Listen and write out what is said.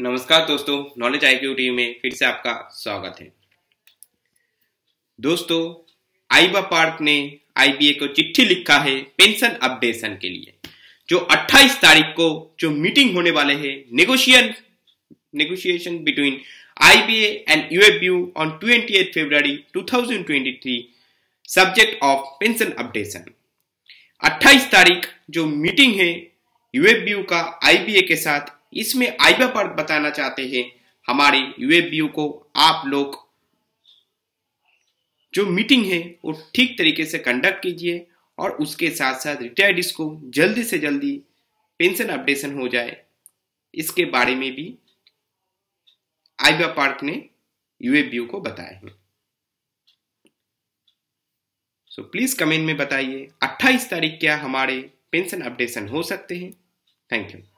नमस्कार दोस्तों knowledge I Q TV में फिर से आपका स्वागत है दोस्तों आईबा पार्क ने आईबीए को चिट्ठी लिखा है पेंशन अपडेशन के लिए जो 28 तारीख को जो मीटिंग होने वाले है negotiation negotiation between IBA and UFU on 28 February 2023 subject of pension updation 28 तारीख जो मीटिंग है यूएफयू का आईबीए के साथ इसमें आईबा पर बताना चाहते हैं हमारे यूएफबीयू को आप लोग जो मीटिंग है वो ठीक तरीके से कंडक्ट कीजिए और उसके साथ साथ रिटायर्ड को जल्दी से जल्दी पेंशन अपडेशन हो जाए इसके बारे में भी आईबा पार्क ने यूएफबीयू को बताया है सो प्लीज कमेंट में बताइए 28 तारीख क्या हमारे पेंशन अपडेशन हो सकते हैं थैंक यू